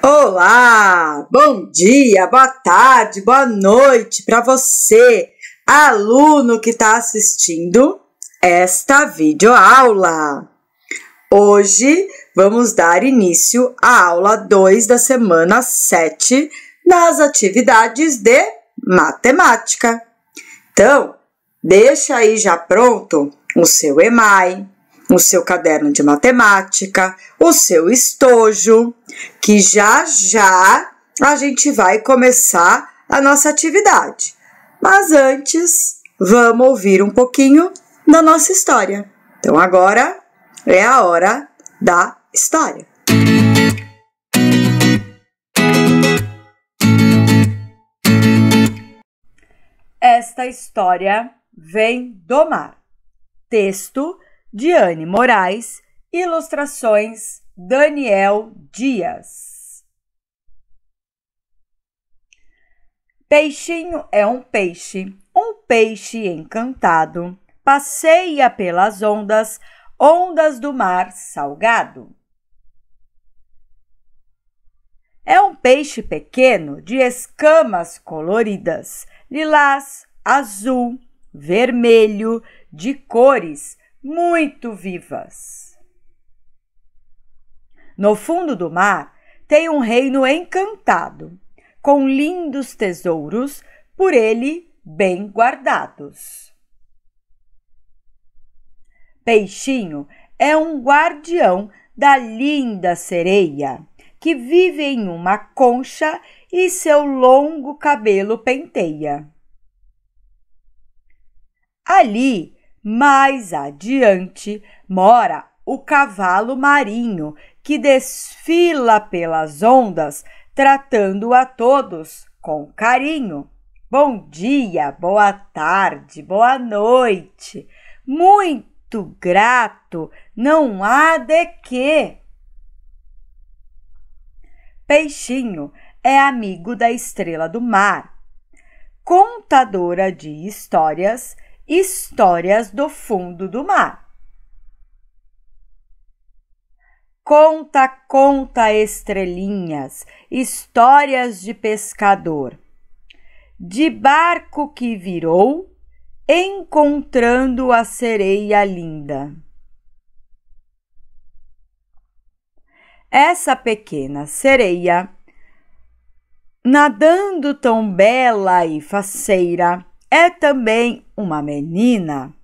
Olá, bom dia, boa tarde, boa noite para você, aluno que está assistindo esta videoaula. Hoje vamos dar início à aula 2 da semana 7 das atividades de matemática. Então, deixa aí já pronto o seu EMAI, o seu caderno de matemática, o seu estojo, que já já a gente vai começar a nossa atividade. Mas antes, vamos ouvir um pouquinho da nossa história. Então agora é a hora da história. Esta história vem do mar. Texto Diane Moraes, ilustrações Daniel Dias. Peixinho é um peixe, um peixe encantado, passeia pelas ondas, ondas do mar salgado. É um peixe pequeno de escamas coloridas, lilás, azul, vermelho, de cores muito vivas. No fundo do mar tem um reino encantado, com lindos tesouros por ele bem guardados. Peixinho é um guardião da linda sereia que vive em uma concha e seu longo cabelo penteia. Ali mais adiante mora o cavalo marinho que desfila pelas ondas, tratando a todos com carinho. Bom dia, boa tarde, boa noite. Muito grato, não há de quê. Peixinho é amigo da estrela do mar, contadora de histórias Histórias do fundo do mar. Conta, conta estrelinhas, histórias de pescador. De barco que virou, encontrando a sereia linda. Essa pequena sereia, nadando tão bela e faceira, é também uma menina.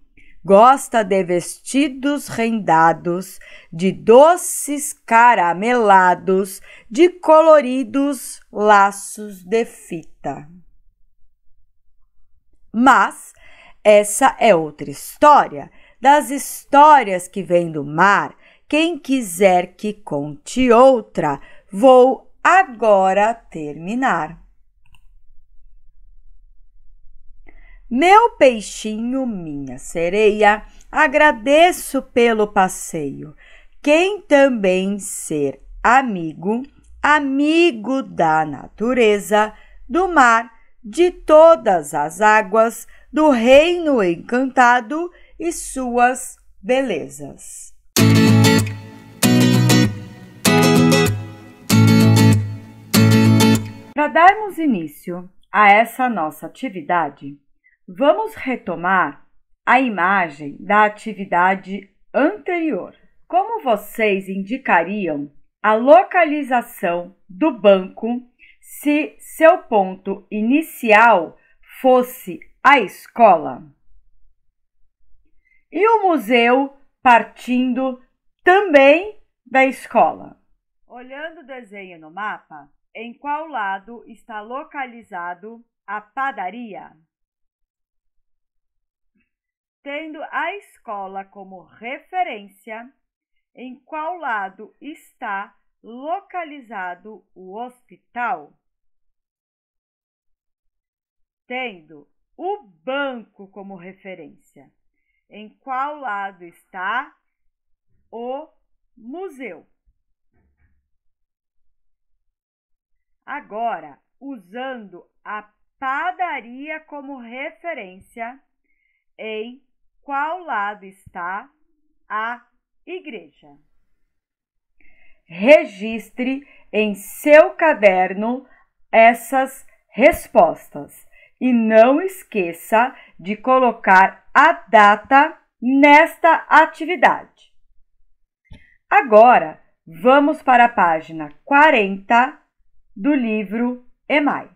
Gosta de vestidos rendados, de doces caramelados, de coloridos laços de fita. Mas essa é outra história, das histórias que vem do mar. Quem quiser que conte outra, vou agora terminar. Meu peixinho, minha sereia, agradeço pelo passeio. Quem também ser amigo, amigo da natureza, do mar, de todas as águas, do reino encantado e suas belezas. Para darmos início a essa nossa atividade, Vamos retomar a imagem da atividade anterior. Como vocês indicariam a localização do banco se seu ponto inicial fosse a escola? E o museu partindo também da escola? Olhando o desenho no mapa, em qual lado está localizado a padaria? tendo a escola como referência, em qual lado está localizado o hospital? Tendo o banco como referência, em qual lado está o museu? Agora, usando a padaria como referência, em qual lado está a igreja. Registre em seu caderno essas respostas e não esqueça de colocar a data nesta atividade. Agora, vamos para a página 40 do livro EMAI.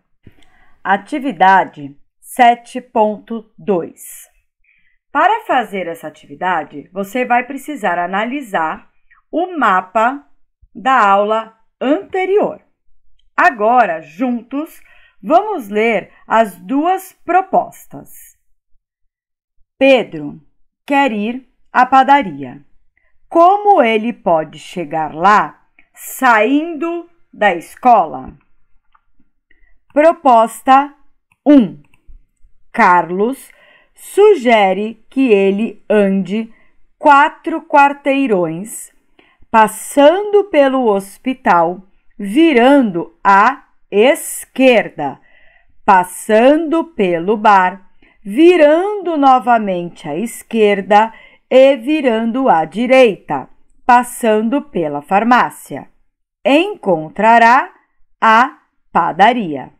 Atividade 7.2 para fazer essa atividade, você vai precisar analisar o mapa da aula anterior. Agora, juntos, vamos ler as duas propostas. Pedro quer ir à padaria. Como ele pode chegar lá saindo da escola? Proposta 1. Carlos sugere que ele ande quatro quarteirões, passando pelo hospital, virando à esquerda, passando pelo bar, virando novamente à esquerda e virando à direita, passando pela farmácia. Encontrará a padaria.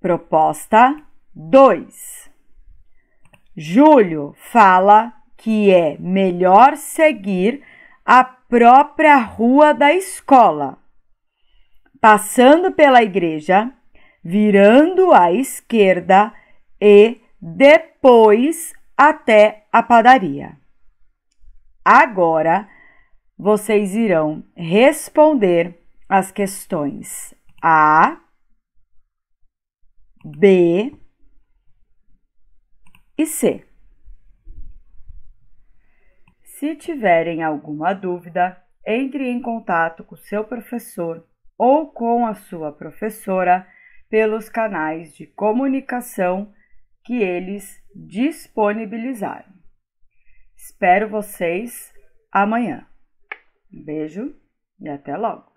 Proposta 2. Júlio fala que é melhor seguir a própria rua da escola, passando pela igreja, virando à esquerda e depois até a padaria. Agora vocês irão responder as questões A, B, e C. Se tiverem alguma dúvida, entre em contato com seu professor ou com a sua professora pelos canais de comunicação que eles disponibilizaram. Espero vocês amanhã. Um beijo e até logo!